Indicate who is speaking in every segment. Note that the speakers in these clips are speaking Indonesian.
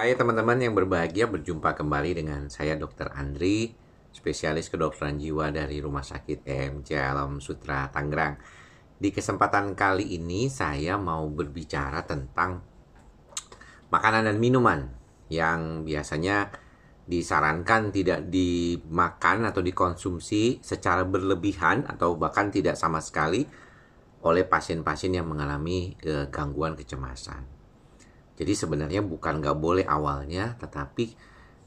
Speaker 1: Hai teman-teman yang berbahagia berjumpa kembali dengan saya Dr. Andri, spesialis kedokteran jiwa dari Rumah Sakit EMC Alam Sutra Tangerang. Di kesempatan kali ini saya mau berbicara tentang makanan dan minuman yang biasanya disarankan tidak dimakan atau dikonsumsi secara berlebihan atau bahkan tidak sama sekali oleh pasien-pasien yang mengalami eh, gangguan kecemasan. Jadi sebenarnya bukan nggak boleh awalnya, tetapi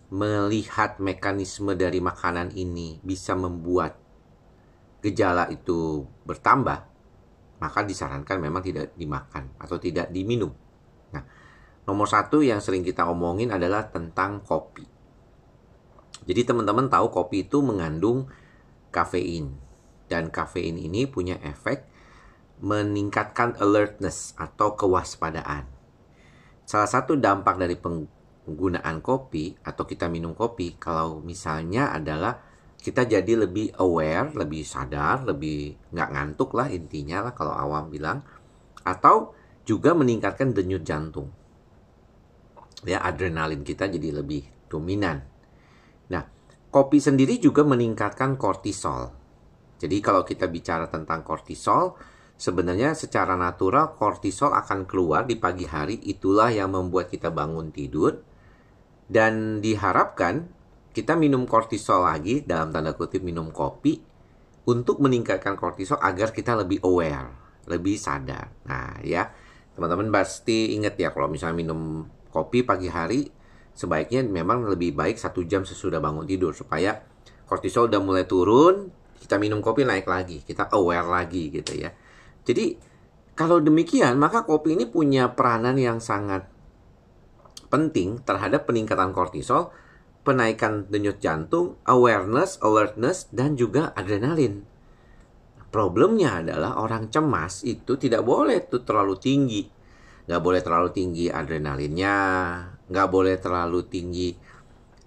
Speaker 1: melihat mekanisme dari makanan ini bisa membuat gejala itu bertambah, maka disarankan memang tidak dimakan atau tidak diminum. Nah, nomor satu yang sering kita omongin adalah tentang kopi. Jadi teman-teman tahu kopi itu mengandung kafein dan kafein ini punya efek meningkatkan alertness atau kewaspadaan salah satu dampak dari penggunaan kopi atau kita minum kopi kalau misalnya adalah kita jadi lebih aware, lebih sadar, lebih nggak ngantuk lah intinya lah kalau awam bilang. Atau juga meningkatkan denyut jantung. Ya, adrenalin kita jadi lebih dominan. Nah, kopi sendiri juga meningkatkan kortisol. Jadi kalau kita bicara tentang kortisol, Sebenarnya secara natural kortisol akan keluar di pagi hari, itulah yang membuat kita bangun tidur. Dan diharapkan kita minum kortisol lagi dalam tanda kutip minum kopi untuk meningkatkan kortisol agar kita lebih aware, lebih sadar. Nah, ya. Teman-teman pasti ingat ya kalau misalnya minum kopi pagi hari sebaiknya memang lebih baik satu jam sesudah bangun tidur supaya kortisol udah mulai turun kita minum kopi naik lagi kita aware lagi gitu ya jadi kalau demikian maka kopi ini punya peranan yang sangat penting terhadap peningkatan kortisol, penaikan denyut jantung, awareness, alertness, dan juga adrenalin. Problemnya adalah orang cemas itu tidak boleh itu terlalu tinggi. Nggak boleh terlalu tinggi adrenalinnya, nggak boleh terlalu tinggi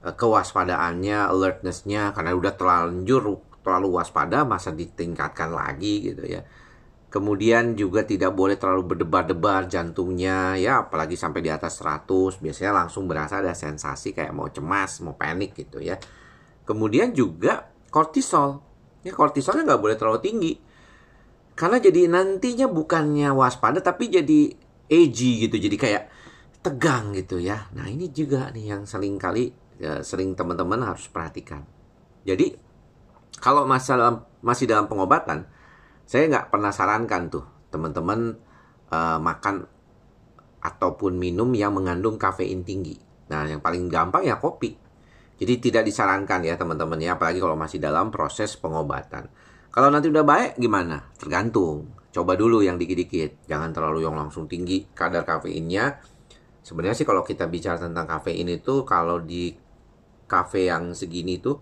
Speaker 1: eh, kewaspadaannya, alertnessnya, karena udah terlanjur terlalu waspada masa ditingkatkan lagi gitu ya Kemudian juga tidak boleh terlalu berdebar-debar jantungnya ya apalagi sampai di atas 100 biasanya langsung berasa ada sensasi kayak mau cemas, mau panik gitu ya. Kemudian juga kortisol. Ya kortisolnya nggak boleh terlalu tinggi. Karena jadi nantinya bukannya waspada tapi jadi edgy gitu. Jadi kayak tegang gitu ya. Nah ini juga nih yang sering kali ya, eh, sering teman-teman harus perhatikan. Jadi kalau masalah masih dalam pengobatan, saya nggak pernah sarankan tuh teman-teman uh, makan ataupun minum yang mengandung kafein tinggi. Nah, yang paling gampang ya kopi. Jadi tidak disarankan ya teman-teman ya, apalagi kalau masih dalam proses pengobatan. Kalau nanti udah baik gimana? Tergantung. Coba dulu yang dikit-dikit, jangan terlalu yang langsung tinggi kadar kafeinnya. Sebenarnya sih kalau kita bicara tentang kafein itu kalau di kafe yang segini itu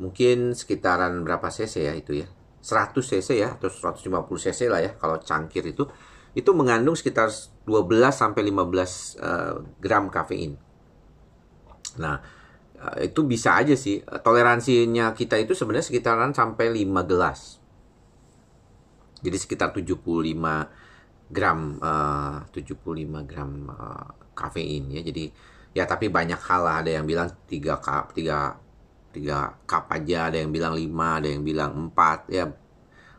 Speaker 1: mungkin sekitaran berapa cc ya itu ya? 100 cc ya atau 150 cc lah ya kalau cangkir itu itu mengandung sekitar 12 sampai 15 uh, eh, gram kafein. Nah, eh, itu bisa aja sih toleransinya kita itu sebenarnya sekitaran sampai 5 gelas. Jadi sekitar 75 gram eh, uh, 75 gram uh, kafein ya. Jadi ya tapi banyak hal lah ada yang bilang 3 3 tiga cup aja ada yang bilang lima ada yang bilang empat ya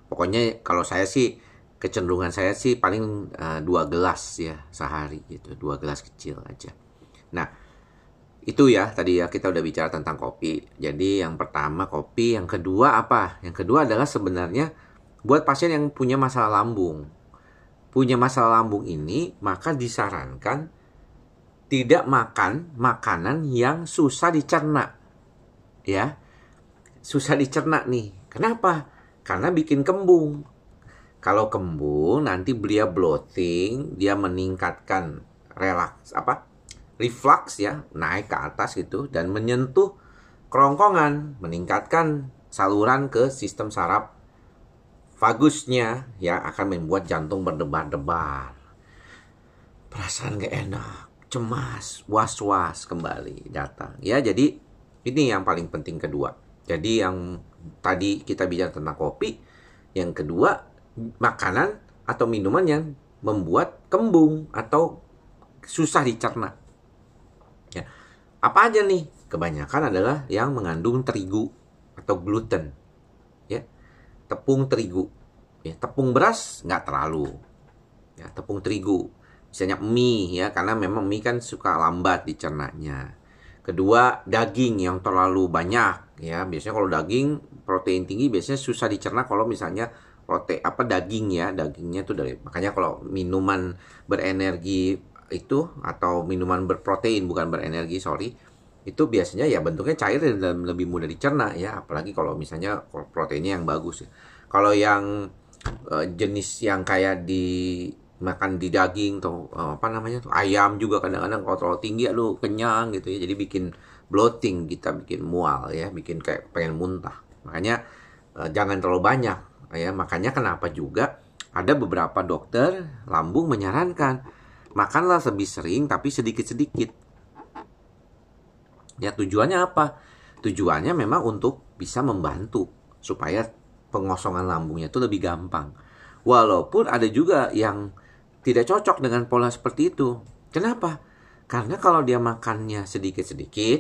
Speaker 1: pokoknya kalau saya sih kecenderungan saya sih paling uh, dua gelas ya sehari gitu dua gelas kecil aja nah itu ya tadi ya kita udah bicara tentang kopi jadi yang pertama kopi yang kedua apa yang kedua adalah sebenarnya buat pasien yang punya masalah lambung punya masalah lambung ini maka disarankan tidak makan makanan yang susah dicerna ya susah dicerna nih. Kenapa? Karena bikin kembung. Kalau kembung nanti beliau bloating, dia meningkatkan relaks apa? reflux ya, naik ke atas gitu dan menyentuh kerongkongan, meningkatkan saluran ke sistem saraf vagusnya ya akan membuat jantung berdebar-debar. Perasaan gak enak, cemas, was-was kembali datang. Ya, jadi ini yang paling penting kedua. Jadi yang tadi kita bicara tentang kopi, yang kedua makanan atau minuman yang membuat kembung atau susah dicerna. Ya. Apa aja nih? Kebanyakan adalah yang mengandung terigu atau gluten. Ya. Tepung terigu. Ya, tepung beras nggak terlalu. Ya, tepung terigu. Misalnya mie ya, karena memang mie kan suka lambat dicernanya Kedua, daging yang terlalu banyak ya. Biasanya kalau daging protein tinggi biasanya susah dicerna kalau misalnya protein apa daging ya, dagingnya tuh dari makanya kalau minuman berenergi itu atau minuman berprotein bukan berenergi, sorry itu biasanya ya bentuknya cair dan lebih mudah dicerna ya apalagi kalau misalnya proteinnya yang bagus ya. kalau yang eh, jenis yang kayak di makan di daging atau eh, apa namanya tuh ayam juga kadang-kadang kalau terlalu tinggi ya lu kenyang gitu ya jadi bikin bloating kita bikin mual ya bikin kayak pengen muntah makanya eh, jangan terlalu banyak ya makanya kenapa juga ada beberapa dokter lambung menyarankan makanlah lebih sering tapi sedikit-sedikit ya tujuannya apa tujuannya memang untuk bisa membantu supaya pengosongan lambungnya itu lebih gampang walaupun ada juga yang tidak cocok dengan pola seperti itu. Kenapa? Karena kalau dia makannya sedikit-sedikit,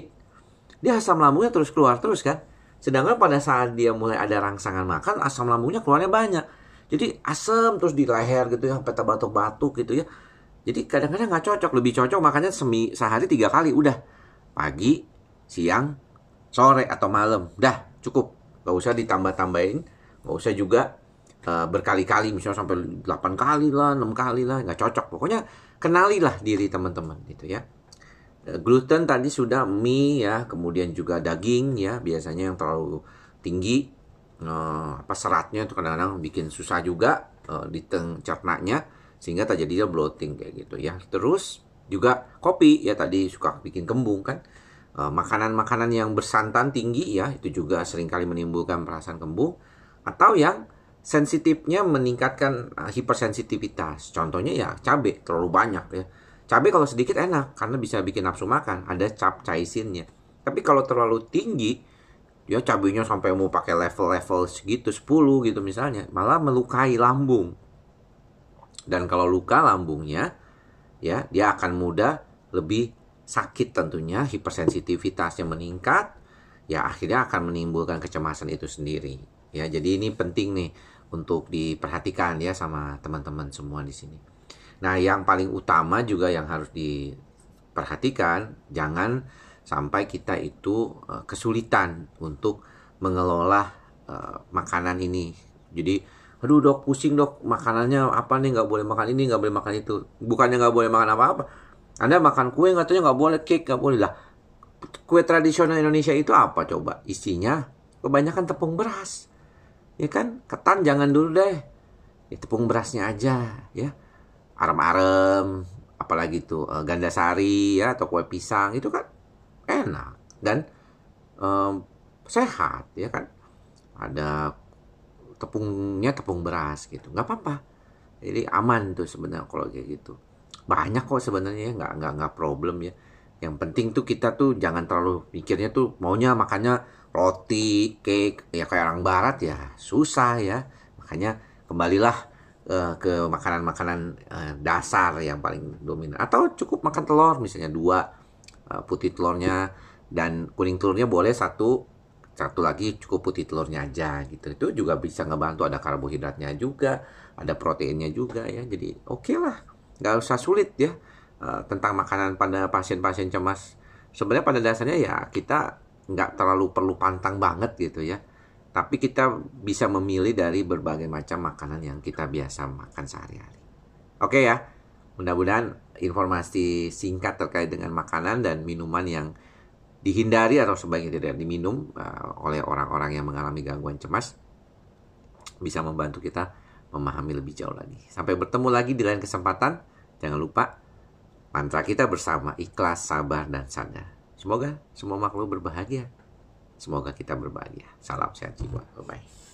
Speaker 1: dia asam lambungnya terus keluar terus kan. Sedangkan pada saat dia mulai ada rangsangan makan, asam lambungnya keluarnya banyak. Jadi asam terus di leher gitu ya, sampai batuk-batuk gitu ya. Jadi kadang-kadang nggak cocok, lebih cocok makannya semi sehari tiga kali, udah pagi, siang, sore atau malam, dah cukup, nggak usah ditambah-tambahin, nggak usah juga Eh, berkali-kali misalnya sampai 8 kali lah, 6 kali lah, nggak cocok. Pokoknya kenalilah diri teman-teman gitu ya. Eh, gluten tadi sudah mie ya, kemudian juga daging ya, biasanya yang terlalu tinggi uh, apa seratnya itu kadang-kadang bikin susah juga uh, di cernanya sehingga terjadinya bloating kayak gitu ya. Terus juga kopi ya tadi suka bikin kembung kan. Makanan-makanan makanan -makanan yang bersantan tinggi ya itu juga seringkali menimbulkan perasaan kembung atau yang sensitifnya meningkatkan uh, hipersensitivitas. Contohnya ya cabai terlalu banyak ya. Cabai kalau sedikit enak karena bisa bikin nafsu makan, ada cap capcaisinnya. Tapi kalau terlalu tinggi, ya cabainya sampai mau pakai level-level segitu 10 gitu misalnya, malah melukai lambung. Dan kalau luka lambungnya, ya dia akan mudah lebih sakit tentunya, hipersensitivitasnya meningkat, ya akhirnya akan menimbulkan kecemasan itu sendiri ya jadi ini penting nih untuk diperhatikan ya sama teman-teman semua di sini nah yang paling utama juga yang harus diperhatikan jangan sampai kita itu e, kesulitan untuk mengelola uh, makanan ini jadi aduh dok pusing dok makanannya apa nih nggak boleh makan ini nggak boleh makan itu bukannya nggak boleh makan apa-apa anda makan kue katanya nggak boleh cake nggak boleh lah kue tradisional Indonesia itu apa coba isinya kebanyakan tepung beras ya kan ketan jangan dulu deh ya, tepung berasnya aja ya arem-arem apalagi itu uh, ganda sari ya atau kue pisang itu kan enak dan um, sehat ya kan ada tepungnya tepung beras gitu nggak apa-apa jadi aman tuh sebenarnya kalau kayak gitu banyak kok sebenarnya ya, nggak nggak nggak problem ya yang penting tuh kita tuh jangan terlalu mikirnya tuh maunya makannya roti cake ya kayak orang barat ya susah ya makanya kembalilah uh, ke makanan-makanan uh, dasar yang paling dominan atau cukup makan telur misalnya dua uh, putih telurnya dan kuning telurnya boleh satu satu lagi cukup putih telurnya aja gitu itu juga bisa ngebantu ada karbohidratnya juga ada proteinnya juga ya jadi oke okay lah nggak usah sulit ya Eh, tentang makanan pada pasien-pasien cemas sebenarnya pada dasarnya ya kita nggak terlalu perlu pantang banget gitu ya tapi kita bisa memilih dari berbagai macam makanan yang kita biasa makan sehari-hari oke ya mudah-mudahan informasi singkat terkait dengan makanan dan minuman yang dihindari atau sebaiknya tidak diminum eh, oleh orang-orang yang mengalami gangguan cemas bisa membantu kita memahami lebih jauh lagi. Sampai bertemu lagi di lain kesempatan. Jangan lupa Mantra kita bersama ikhlas, sabar, dan sadar. Semoga semua makhluk berbahagia. Semoga kita berbahagia. Salam sehat jiwa. Bye-bye.